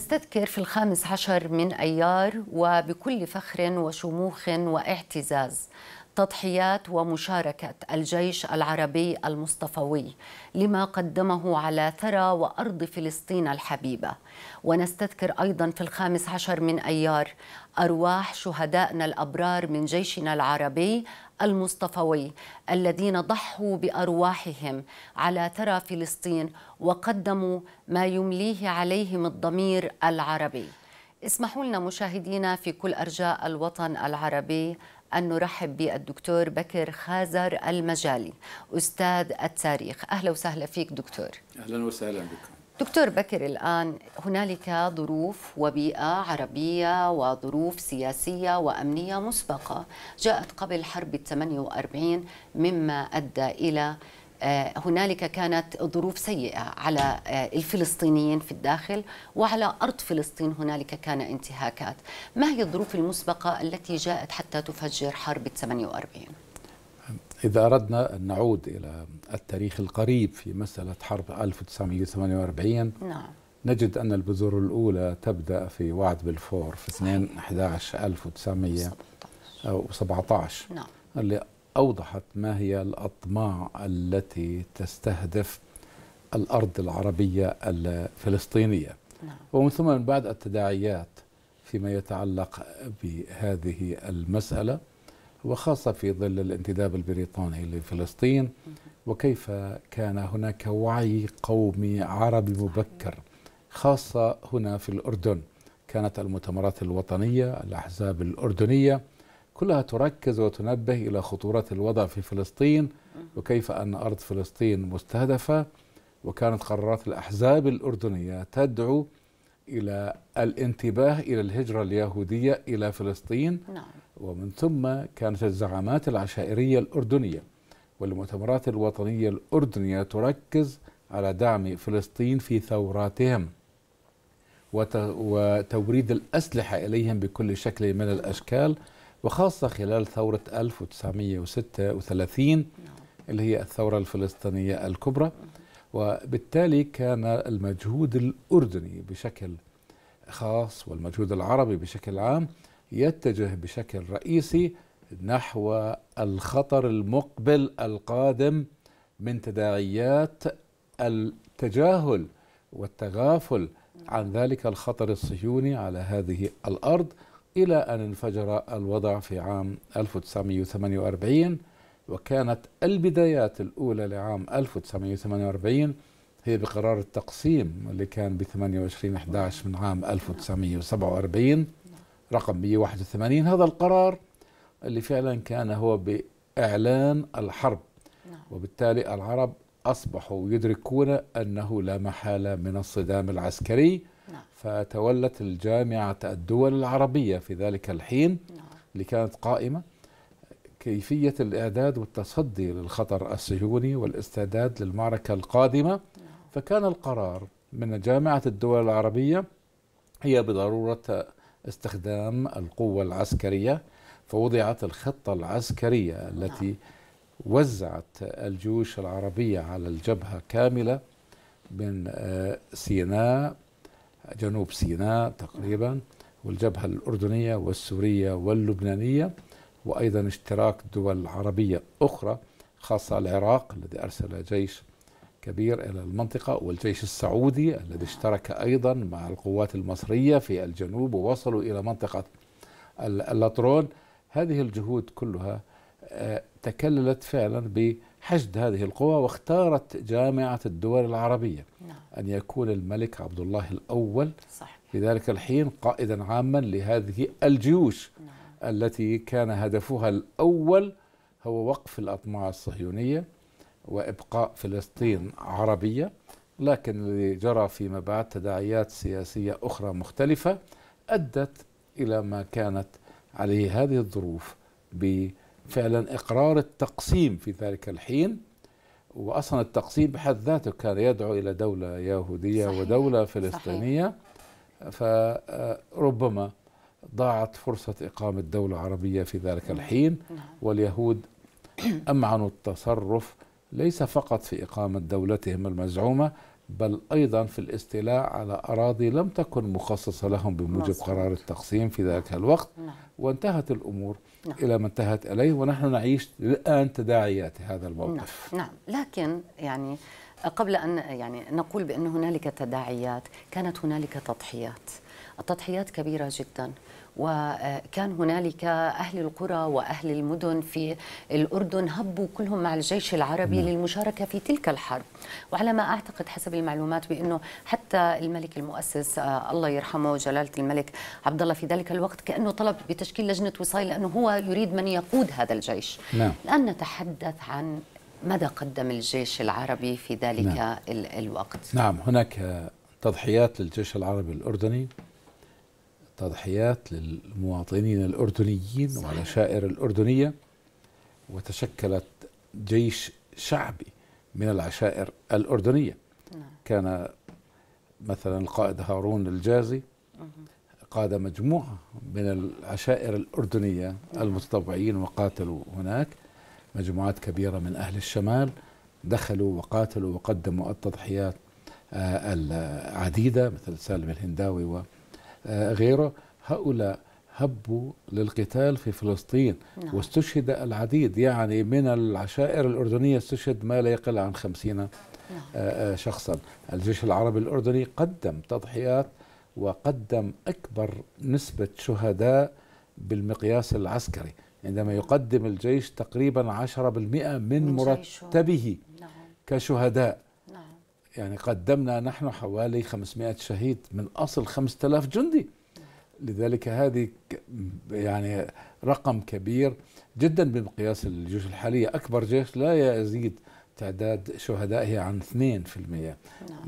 نستذكر في الخامس عشر من أيار وبكل فخر وشموخ واعتزاز تضحيات ومشاركة الجيش العربي المصطفوي لما قدمه على ثرى وأرض فلسطين الحبيبة ونستذكر أيضا في الخامس عشر من أيار أرواح شهدائنا الأبرار من جيشنا العربي المصطفوي الذين ضحوا بأرواحهم على ثرى فلسطين وقدموا ما يمليه عليهم الضمير العربي اسمحوا لنا مشاهدينا في كل أرجاء الوطن العربي أن نرحب بالدكتور بكر خازر المجالي أستاذ التاريخ أهلا وسهلا فيك دكتور أهلا وسهلا بكم دكتور بكر الآن هنالك ظروف وبيئة عربية وظروف سياسية وأمنية مسبقة جاءت قبل حرب 48 مما أدى إلى آه، هنالك كانت ظروف سيئة على آه، الفلسطينيين في الداخل وعلى أرض فلسطين هنالك كان انتهاكات ما هي الظروف المسبقة التي جاءت حتى تفجر حرب 48 إذا أردنا أن نعود إلى التاريخ القريب في مسألة حرب 1948 نعم. نجد أن البذور الأولى تبدأ في وعد بالفور في 2 11 1917 نعم. اللي أوضحت ما هي الأطماع التي تستهدف الأرض العربية الفلسطينية نعم. ومن ثم من بعد التداعيات فيما يتعلق بهذه المسألة وخاصة في ظل الانتداب البريطاني لفلسطين وكيف كان هناك وعي قومي عربي مبكر خاصة هنا في الأردن كانت المؤتمرات الوطنية الأحزاب الأردنية كلها تركز وتنبه إلى خطورة الوضع في فلسطين وكيف أن أرض فلسطين مستهدفة وكانت قرارات الأحزاب الأردنية تدعو إلى الانتباه إلى الهجرة اليهودية إلى فلسطين نعم. ومن ثم كانت الزعامات العشائرية الأردنية والمؤتمرات الوطنية الأردنية تركز على دعم فلسطين في ثوراتهم وتوريد الأسلحة إليهم بكل شكل من الأشكال وخاصة خلال ثورة 1936 نعم. اللي هي الثورة الفلسطينية الكبرى وبالتالي كان المجهود الأردني بشكل خاص والمجهود العربي بشكل عام يتجه بشكل رئيسي نحو الخطر المقبل القادم من تداعيات التجاهل والتغافل عن ذلك الخطر الصهيوني على هذه الارض إلى أن انفجر الوضع في عام 1948 وكانت البدايات الأولى لعام 1948 هي بقرار التقسيم اللي كان ب 28 11 من عام 1947 رقم 181 هذا القرار اللي فعلا كان هو بإعلان الحرب نعم. وبالتالي العرب أصبحوا يدركون أنه لا محالة من الصدام العسكري نعم. فتولت الجامعة الدول العربية في ذلك الحين نعم. اللي كانت قائمة كيفية الإعداد والتصدي للخطر الصهيوني والاستعداد للمعركة القادمة نعم. فكان القرار من جامعة الدول العربية هي بضرورة استخدام القوة العسكرية فوضعت الخطة العسكرية التي نعم. وزعت الجيوش العربية على الجبهة كاملة من آه، سيناء جنوب سيناء تقريبا والجبهة الأردنية والسورية واللبنانية وأيضا اشتراك دول عربية أخرى خاصة العراق الذي أرسل جيش كبير إلى المنطقة والجيش السعودي الذي اشترك أيضا مع القوات المصرية في الجنوب ووصلوا إلى منطقة الأطرون هذه الجهود كلها تكللت فعلا بحشد هذه القوى واختارت جامعة الدول العربية نعم. أن يكون الملك عبد الله الأول صح. في ذلك الحين قائدا عاما لهذه الجيوش نعم. التي كان هدفها الأول هو وقف الأطماع الصهيونية وإبقاء فلسطين عربية لكن الذي جرى فيما بعد تداعيات سياسية أخرى مختلفة أدت إلى ما كانت عليه هذه الظروف ب فعلا إقرار التقسيم في ذلك الحين وأصلا التقسيم بحد ذاته كان يدعو إلى دولة يهودية صحيح. ودولة فلسطينية صحيح. فربما ضاعت فرصة إقامة دولة عربية في ذلك نعم، الحين نعم. واليهود أمعنوا التصرف ليس فقط في إقامة دولتهم المزعومة بل أيضا في الاستيلاء على أراضي لم تكن مخصصة لهم بموجب قرار التقسيم في ذلك نعم. الوقت وانتهت الأمور نعم. إلى ما انتهت إليه ونحن نعيش الآن تداعيات هذا الموقف نعم, نعم. لكن يعني قبل أن يعني نقول بأن هنالك تداعيات كانت هنالك تضحيات التضحيات كبيرة جدا وكان هنالك أهل القرى وأهل المدن في الأردن هبوا كلهم مع الجيش العربي نعم. للمشاركة في تلك الحرب وعلى ما أعتقد حسب المعلومات بأنه حتى الملك المؤسس آه، الله يرحمه جلالة الملك عبد الله في ذلك الوقت كأنه طلب بتشكيل لجنة وصاية لأنه هو يريد من يقود هذا الجيش نعم. الآن نتحدث عن ماذا قدم الجيش العربي في ذلك نعم. الوقت نعم هناك تضحيات للجيش العربي الأردني تضحيات للمواطنين الأردنيين صحيح. والعشائر الأردنية وتشكلت جيش شعبي من العشائر الأردنية نعم. كان مثلا القائد هارون الجازي قاد مجموعة من العشائر الأردنية المتطوعين وقاتلوا هناك مجموعات كبيرة من أهل الشمال دخلوا وقاتلوا وقدموا التضحيات آه، العديدة مثل سالم الهنداوي و. آه، غيره هؤلاء هبوا للقتال في فلسطين نعم. واستشهد العديد يعني من العشائر الأردنية استشهد ما لا يقل عن خمسين آه، نعم. آه، شخصا الجيش العربي الأردني قدم تضحيات وقدم أكبر نسبة شهداء بالمقياس العسكري عندما يقدم الجيش تقريبا 10% من, من مرتبه نعم. كشهداء يعني قدمنا نحن حوالي 500 شهيد من أصل 5000 جندي لذلك هذه يعني رقم كبير جدا بمقياس الجيوش الحالية أكبر جيش لا يزيد تعداد شهدائه عن 2% نعم.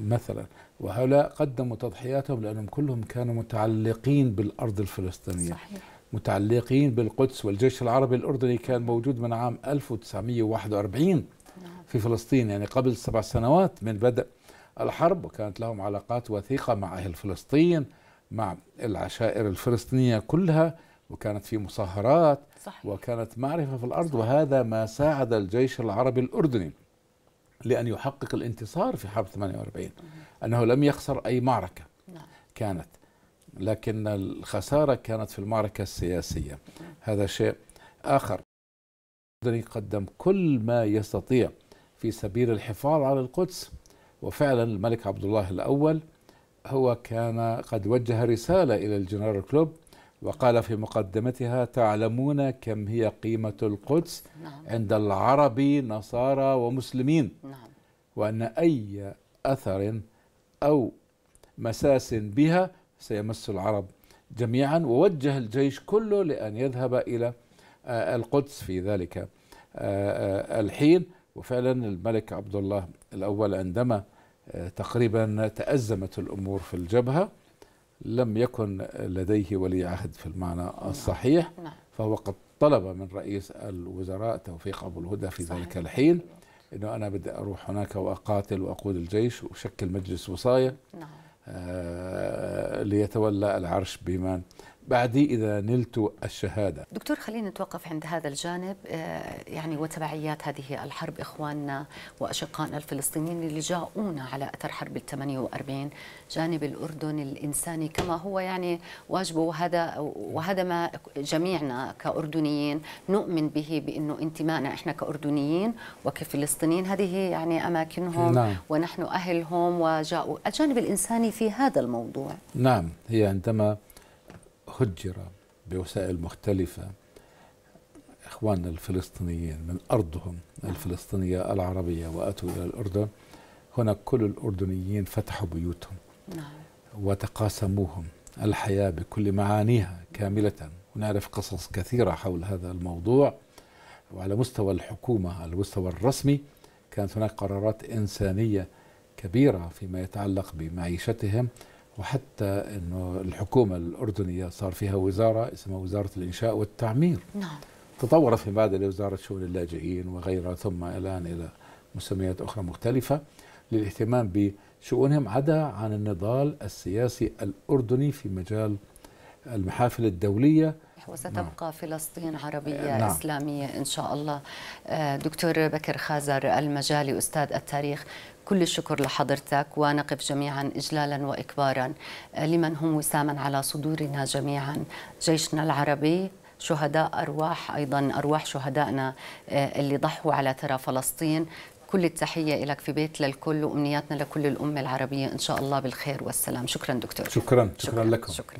مثلا وهؤلاء قدموا تضحياتهم لأنهم كلهم كانوا متعلقين بالأرض الفلسطينية صحيح. متعلقين بالقدس والجيش العربي الأردني كان موجود من عام 1941 في فلسطين يعني قبل سبع سنوات من بدء الحرب وكانت لهم علاقات وثيقة مع أهل فلسطين مع العشائر الفلسطينية كلها وكانت في مصاهرات صحيح. وكانت معرفة في الأرض وهذا ما ساعد الجيش العربي الأردني لأن يحقق الانتصار في حرب 48 أنه لم يخسر أي معركة نعم. كانت لكن الخسارة كانت في المعركة السياسية هذا شيء آخر قدم كل ما يستطيع في سبيل الحفاظ على القدس وفعلا الملك عبد الله الأول هو كان قد وجه رسالة إلى الجنرال كلوب وقال في مقدمتها تعلمون كم هي قيمة القدس نعم. عند العرب نصارى ومسلمين نعم. وأن أي أثر أو مساس بها سيمس العرب جميعا ووجه الجيش كله لأن يذهب إلى آه، القدس في ذلك آه، آه، الحين وفعلا الملك عبد الله الأول عندما آه، تقريبا تأزمت الأمور في الجبهة لم يكن لديه ولي عهد في المعنى نعم. الصحيح نعم. فهو قد طلب من رئيس الوزراء توفيق أبو الهدى في ذلك الحين أنه أنا بدي أروح هناك وأقاتل وأقود الجيش وشكل مجلس وصاية نعم. آه ليتولى العرش بمن بعد إذا نلت الشهادة دكتور خلينا نتوقف عند هذا الجانب آه، يعني وتبعيات هذه الحرب إخواننا وأشقائنا الفلسطينيين اللي جاؤونا على أثر حرب ال 48 جانب الأردن الإنساني كما هو يعني واجبه وهذا وهذا ما جميعنا كأردنيين نؤمن به بأنه انتمائنا إحنا كأردنيين وكفلسطينيين هذه يعني أماكنهم نعم. ونحن أهلهم وجاؤوا الجانب الإنساني في هذا الموضوع نعم هي عندما هجر بوسائل مختلفة إخواننا الفلسطينيين من أرضهم الفلسطينية العربية وأتوا إلى الأردن هنا كل الأردنيين فتحوا بيوتهم نعم. وتقاسموهم الحياة بكل معانيها كاملة ونعرف قصص كثيرة حول هذا الموضوع وعلى مستوى الحكومة على المستوى الرسمي كانت هناك قرارات إنسانية كبيرة فيما يتعلق بمعيشتهم وحتى انه الحكومه الاردنيه صار فيها وزاره اسمها وزاره الانشاء والتعمير نعم تطور فيما بعد الى وزاره شؤون اللاجئين وغيرها ثم الان الى مسميات اخرى مختلفه للاهتمام بشؤونهم عدا عن النضال السياسي الاردني في مجال المحافل الدوليه وستبقى نعم. فلسطين عربية آه، نعم. إسلامية إن شاء الله آه، دكتور بكر خازر المجالي أستاذ التاريخ كل الشكر لحضرتك ونقف جميعا إجلالا وإكبارا آه، لمن هم وساما على صدورنا جميعا جيشنا العربي شهداء أرواح أيضا أرواح شهدائنا آه، اللي ضحوا على ثرى فلسطين كل التحية لك في بيت للكل وأمنياتنا لكل الأمة العربية إن شاء الله بالخير والسلام شكرا دكتور شكرا شكرا, شكرا لكم شكرا.